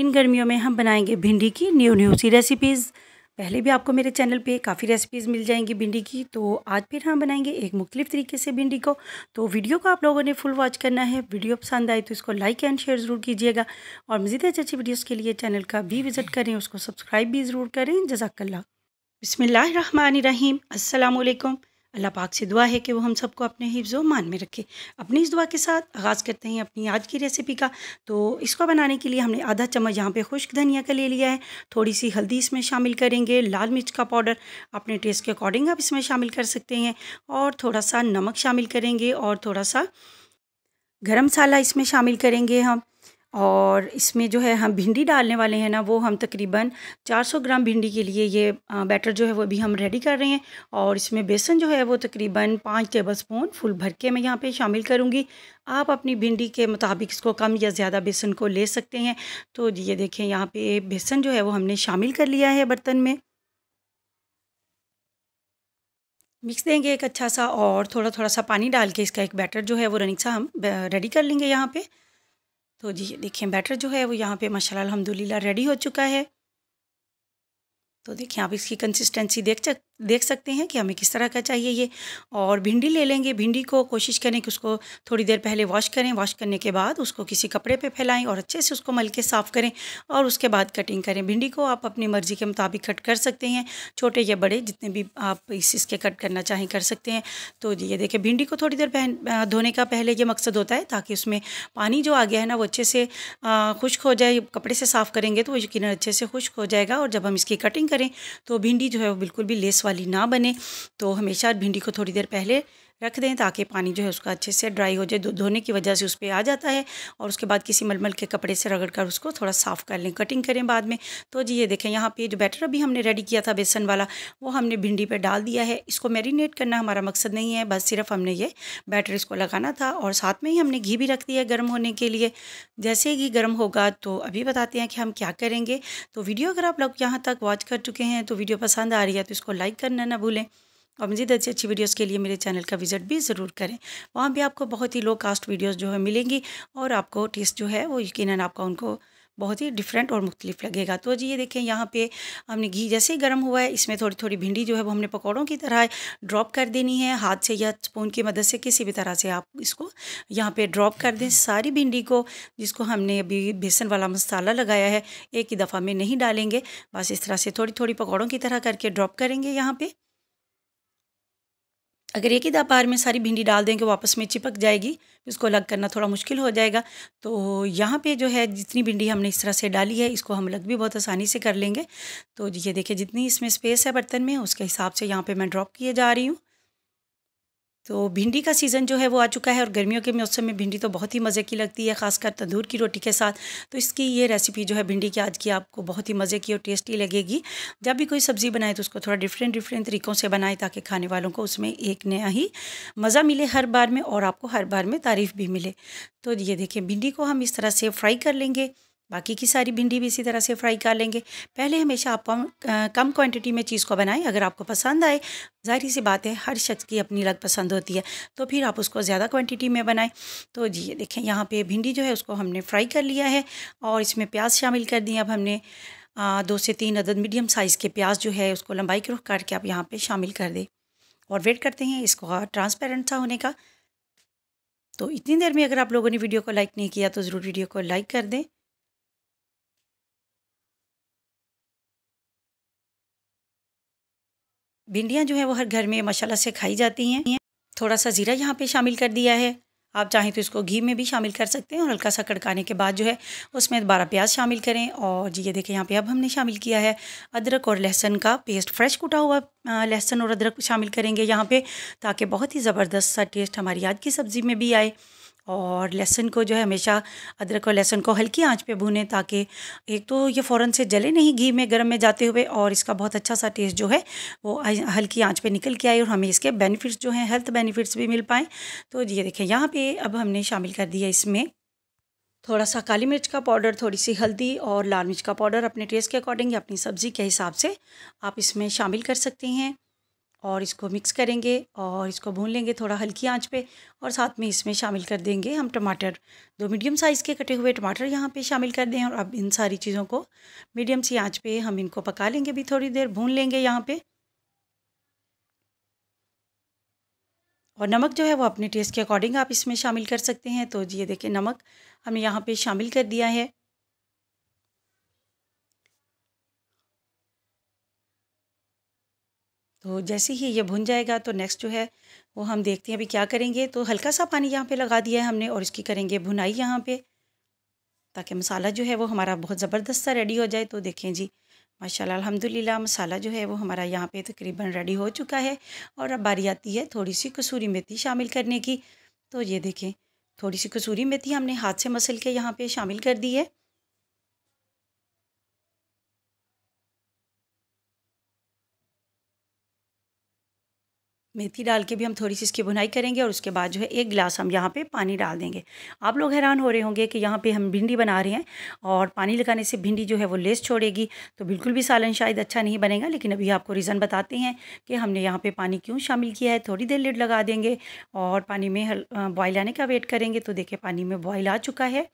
इन गर्मियों में हम बनाएंगे भिंडी की न्यू न्यू सी रेसिपीज़ पहले भी आपको मेरे चैनल पे काफ़ी रेसिपीज़ मिल जाएंगी भिंडी की तो आज फिर हम बनाएंगे एक मुख्तलिफ तरीके से भिंडी को तो वीडियो को आप लोगों ने फुल वॉच करना है वीडियो पसंद आए तो इसको लाइक एंड शेयर ज़रूर कीजिएगा और मज़ीद अच्छी अच्छी वीडियोज़ के लिए चैनल का भी विज़िट करें उसको सब्सक्राइब भी ज़रूर करें जजाकल्ला बसमिल्लर रहीम असलकम अल्लाह पाक से दुआ है कि वो हम सबको अपने हिफ्ज़ मान में रखे अपनी इस दुआ के साथ आगाज़ करते हैं अपनी आज की रेसिपी का तो इसको बनाने के लिए हमने आधा चम्मच यहाँ पे खुश्क धनिया का ले लिया है थोड़ी सी हल्दी इसमें शामिल करेंगे लाल मिर्च का पाउडर अपने टेस्ट के अकॉर्डिंग आप इसमें शामिल कर सकते हैं और थोड़ा सा नमक शामिल करेंगे और थोड़ा सा गर्म मसाला इसमें शामिल करेंगे हम और इसमें जो है हम भिंडी डालने वाले हैं ना वो हम तकरीबन 400 ग्राम भिंडी के लिए ये बैटर जो है वो अभी हम रेडी कर रहे हैं और इसमें बेसन जो है वो तकरीबन पाँच टेबल स्पून फुल भर के मैं यहाँ पे शामिल करूँगी आप अपनी भिंडी के मुताबिक इसको कम या ज़्यादा बेसन को ले सकते हैं तो ये देखें यहाँ पर बेसन जो है वो हमने शामिल कर लिया है बर्तन में मिक्स देंगे एक अच्छा सा और थोड़ा थोड़ा सा पानी डाल के इसका एक बैटर जो है वो रनिंग सा हम रेडी कर लेंगे यहाँ पर तो जी देखिए बैटर जो है वो यहाँ पे माशाल्लाह अलहमदिल्ला रेडी हो चुका है तो देखिए आप इसकी कंसिस्टेंसी देख सक देख सकते हैं कि हमें किस तरह का चाहिए ये और भिंडी ले लेंगे भिंडी को कोशिश करें कि उसको थोड़ी देर पहले वॉश करें वॉश करने के बाद उसको किसी कपड़े पे फैलाएं और अच्छे से उसको मल के साफ़ करें और उसके बाद कटिंग करें भिंडी को आप अपनी मर्ज़ी के मुताबिक कट कर सकते हैं छोटे या बड़े जितने भी आप इस इसके कट करना चाहें कर सकते हैं तो ये देखें भिंडी को थोड़ी देर पहन धोने का पहले ये मकसद होता है ताकि उसमें पानी जो आ गया है ना वो अच्छे से खुश्क हो जाए कपड़े से साफ़ करेंगे तो वो यकीन अच्छे से खुश्क हो जाएगा और जब हम इसकी कटिंग करें तो भिंडी जो है वो बिल्कुल भी लेस वाली ना बने तो हमेशा भिंडी को थोड़ी देर पहले रख दें ताकि पानी जो है उसका अच्छे से ड्राई हो जाए धोने की वजह से उस पर आ जाता है और उसके बाद किसी मलमल के कपड़े से रगड़ कर उसको थोड़ा साफ़ कर लें कटिंग करें बाद में तो जी ये देखें यहाँ पे जो बैटर अभी हमने रेडी किया था बेसन वाला वो हमने भिंडी पर डाल दिया है इसको मैरिनेट करना हमारा मकसद नहीं है बस सिर्फ हमने ये बैटर इसको लगाना था और साथ में ही हमने घी भी रख दिया है गर्म होने के लिए जैसे ही घी गर्म होगा तो अभी बताते हैं कि हम क्या करेंगे तो वीडियो अगर आप लोग यहाँ तक वॉच कर चुके हैं तो वीडियो पसंद आ रही है तो इसको लाइक करना ना भूलें और मज़ीद अच्छी अच्छी वीडियोज़ के लिए मेरे चैनल का विज़िट भी ज़रूर करें वहाँ भी आपको बहुत ही लो कास्ट वीडियोज़ जो है मिलेंगी और आपको टेस्ट जो है वो यकीन आपका उनको बहुत ही डिफरेंट और मुख्तलिफ लगेगा तो जी ये देखें यहाँ पे हमने घी जैसे ही गर्म हुआ है इसमें थोड़ी थोड़ी भिंडी जो है वो हमने पकौड़ों की तरह ड्रॉप कर देनी है हाथ से या स्पून की मदद से किसी भी तरह से आप इसको यहाँ पे ड्रॉप कर दें सारी भिंडी को जिसको हमने अभी बेसन वाला मसाला लगाया है एक ही दफ़ा में नहीं डालेंगे बस इस तरह से थोड़ी थोड़ी पकौड़ों की तरह करके ड्रॉप करेंगे यहाँ पर अगर एक ही दापार में सारी भिंडी डाल दें कि वापस में चिपक जाएगी इसको अलग करना थोड़ा मुश्किल हो जाएगा तो यहाँ पे जो है जितनी भिंडी हमने इस तरह से डाली है इसको हम अलग भी बहुत आसानी से कर लेंगे तो ये देखिए जितनी इसमें स्पेस है बर्तन में उसके हिसाब से यहाँ पे मैं ड्रॉप किए जा रही हूँ तो भिंडी का सीज़न जो है वो आ चुका है और गर्मियों के मौसम में भिंडी तो बहुत ही मज़े की लगती है ख़ासकर तंदूर की रोटी के साथ तो इसकी ये रेसिपी जो है भिंडी की आज की आपको बहुत ही मज़े की और टेस्टी लगेगी जब भी कोई सब्ज़ी बनाए तो उसको थोड़ा डिफरेंट डिफरेंट तरीक़ों से बनाए ताकि खाने वालों को उसमें एक नया ही मज़ा मिले हर बार में और आपको हर बार में तारीफ़ भी मिले तो ये देखें भिंडी को हम इस तरह से फ्राई कर लेंगे बाकी की सारी भिंडी भी इसी तरह से फ्राई कर लेंगे पहले हमेशा आप कम कम क्वांटिटी में चीज़ को बनाएं अगर आपको पसंद आए जाहिर सी बात है हर शख्स की अपनी अलग पसंद होती है तो फिर आप उसको ज़्यादा क्वांटिटी में बनाएं तो जी ये देखें यहाँ पे भिंडी जो है उसको हमने फ्राई कर लिया है और इसमें प्याज शामिल कर दी अब हमने आ, दो से तीन अदद मीडियम साइज़ के प्याज जो है उसको लंबाई की रुख करके आप यहाँ पर शामिल कर दें और वेट करते हैं इसको ट्रांसपेरेंट सा होने का तो इतनी देर में अगर आप लोगों ने वीडियो को लाइक नहीं किया तो ज़रूर वीडियो को लाइक कर दें भिंडियाँ जो है वो हर घर में मशाला से खाई जाती हैं थोड़ा सा ज़ीरा यहाँ पे शामिल कर दिया है आप चाहें तो इसको घी में भी शामिल कर सकते हैं और हल्का सा कड़काने के बाद जो है उसमें दोबारा प्याज शामिल करें और जी ये देखें यहाँ पे अब हमने शामिल किया है अदरक और लहसन का पेस्ट फ्रेश कुटा हुआ लहसुन और अदरक शामिल करेंगे यहाँ पे ताकि बहुत ही ज़बरदस्त सा टेस्ट हमारी आज की सब्ज़ी में भी आए और लहसुन को जो है हमेशा अदरक और लहसुन को हल्की आंच पे भूनें ताकि एक तो ये फ़ौरन से जले नहीं घी में गर्म में जाते हुए और इसका बहुत अच्छा सा टेस्ट जो है वो हल्की आंच पे निकल के आए और हमें इसके बेनिफिट्स जो हैं हेल्थ बेनिफिट्स भी मिल पाएँ तो ये देखें यहाँ पर अब हमने शामिल कर दिया इसमें थोड़ा सा काली मिर्च का पाउडर थोड़ी सी हल्दी और लाल मिर्च का पाउडर अपने टेस्ट के अकॉर्डिंग या अपनी सब्ज़ी के हिसाब से आप इसमें शामिल कर सकते हैं और इसको मिक्स करेंगे और इसको भून लेंगे थोड़ा हल्की आंच पे और साथ में इसमें शामिल कर देंगे हम टमाटर दो मीडियम साइज़ के कटे हुए टमाटर यहाँ पे शामिल कर दें और अब इन सारी चीज़ों को मीडियम सी आंच पे हम इनको पका लेंगे भी थोड़ी देर भून लेंगे यहाँ पे और नमक जो है वो अपने टेस्ट के अकॉर्डिंग आप इसमें शामिल कर सकते हैं तो ये देखें नमक हमें यहाँ पर शामिल कर दिया है तो जैसे ही ये भुन जाएगा तो नेक्स्ट जो है वो हम देखते हैं अभी क्या करेंगे तो हल्का सा पानी यहाँ पे लगा दिया है हमने और इसकी करेंगे भुनाई यहाँ पे ताकि मसाला जो है वो हमारा बहुत ज़बरदस्त सा रेडी हो जाए तो देखें जी माशाल्लाह अल्हम्दुलिल्लाह मसाला जो है वो हमारा यहाँ पे तकरीबन रेडी हो चुका है और अब बारी आती है थोड़ी सी कसूरी मेथी शामिल करने की तो ये देखें थोड़ी सी कसूरी मेथी हमने हाथ से मसल के यहाँ पर शामिल कर दी है मेथी डाल के भी हम थोड़ी सी इसकी भुनाई करेंगे और उसके बाद जो है एक गिलास हम यहाँ पे पानी डाल देंगे आप लोग हैरान हो रहे होंगे कि यहाँ पे हम भिंडी बना रहे हैं और पानी लगाने से भिंडी जो है वो लेस छोड़ेगी तो बिल्कुल भी सालन शायद अच्छा नहीं बनेगा लेकिन अभी आपको रीज़न बताते हैं कि हमने यहाँ पर पानी क्यों शामिल किया है थोड़ी देर लेट लगा देंगे और पानी में बॉयल आने का वेट करेंगे तो देखिए पानी में बॉयल आ चुका है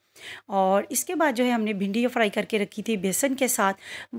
और इसके बाद जो है हमने भिंडी फ्राई करके रखी थी बेसन के साथ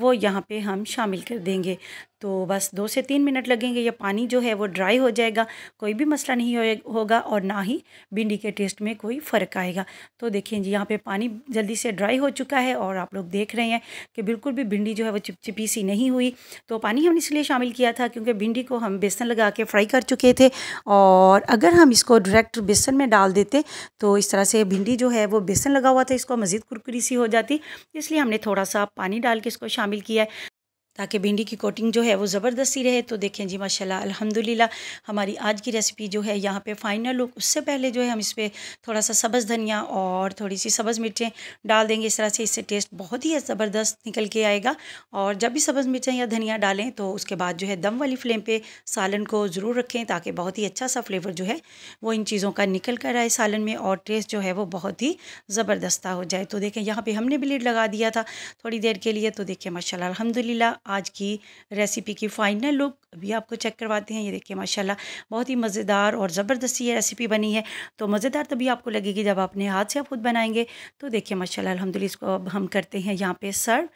वो यहाँ पर हम शामिल कर देंगे तो बस दो से तीन मिनट लगेंगे या पानी जो है वो ड्राई हो जाएगा कोई भी मसला नहीं हो, होगा और ना ही भिंडी के टेस्ट में कोई फ़र्क आएगा तो देखिए जी यहाँ पे पानी जल्दी से ड्राई हो चुका है और आप लोग देख रहे हैं कि बिल्कुल भी भिंडी जो है वो चिपचिपी सी नहीं हुई तो पानी हमने इसलिए शामिल किया था क्योंकि भिंडी को हम बेसन लगा के फ्राई कर चुके थे और अगर हम इसको डायरेक्ट बेसन में डाल देते तो इस तरह से भिंडी जो है वो बेसन लगा हुआ था इसको मज़ीद कुरकुरी सी हो जाती इसलिए हमने थोड़ा सा पानी डाल के इसको शामिल किया है ताकि भिंडी की कोटिंग जो है वो ज़बरदस्ती रहे तो देखें जी माशाल्लाह अल्हम्दुलिल्लाह हमारी आज की रेसिपी जो है यहाँ पे फाइनल लुक उससे पहले जो है हम इस पर थोड़ा सा सब्ज़ धनिया और थोड़ी सी सब्ज़ मिर्चें डाल देंगे इस तरह से इससे टेस्ट बहुत ही ज़बरदस्त निकल के आएगा और जब भी सब्ज़ मिर्चें या धनिया डालें तो उसके बाद जो है दम वाली फ्लेम पर सालन को ज़रूर रखें ताकि बहुत ही अच्छा सा फ्लेवर जो है वो इन चीज़ों का निकल कर आए सालन में और टेस्ट जो है वो बहुत ही ज़बरदस्ता हो जाए तो देखें यहाँ पर हमने ब्लेड लगा दिया था थोड़ी देर के लिए तो देखें माशा अलहमदिल्ला आज की रेसिपी की फाइनल लुक भी आपको चेक करवाते हैं ये देखिए माशाल्लाह बहुत ही मज़ेदार और ज़बरदस्ती ये रेसिपी बनी है तो मज़ेदार तभी आपको लगेगी जब अपने हाथ से आप खुद बनाएंगे तो देखिए माशाल्लाह अलहमदिल्ला इसको अब हम करते हैं यहाँ पे सर्व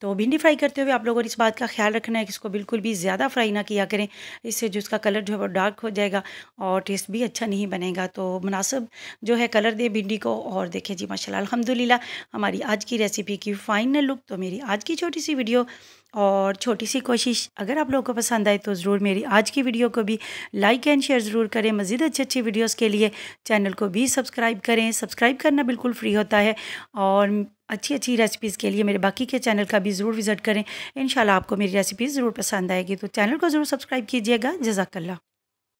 तो भिंडी फ्राई करते हुए आप लोगों ने इस बात का ख्याल रखना है कि इसको बिल्कुल भी ज़्यादा फ्राई ना किया करें इससे जो इसका कलर जो है वो डार्क हो जाएगा और टेस्ट भी अच्छा नहीं बनेगा तो मुनासब जो है कलर दें भिंडी को और देखें जी माशाल्लाह अल्हम्दुलिल्लाह हमारी आज की रेसिपी की फाइनल लुक तो मेरी आज की छोटी सी वीडियो और छोटी सी कोशिश अगर आप लोगों को पसंद आए तो ज़रूर मेरी आज की वीडियो को भी लाइक एंड शेयर ज़रूर करें मज़ीद अच्छी अच्छी वीडियोज़ के लिए चैनल को भी सब्सक्राइब करें सब्सक्राइब करना बिल्कुल फ्री होता है और अच्छी अच्छी रेसिपीज़ के लिए मेरे बाकी के चैनल का भी ज़रूर विज़िट करें इन आपको मेरी रेसिपी ज़रूर पसंद आएगी तो चैनल को ज़रूर सब्सक्राइब कीजिएगा जजाकल्ला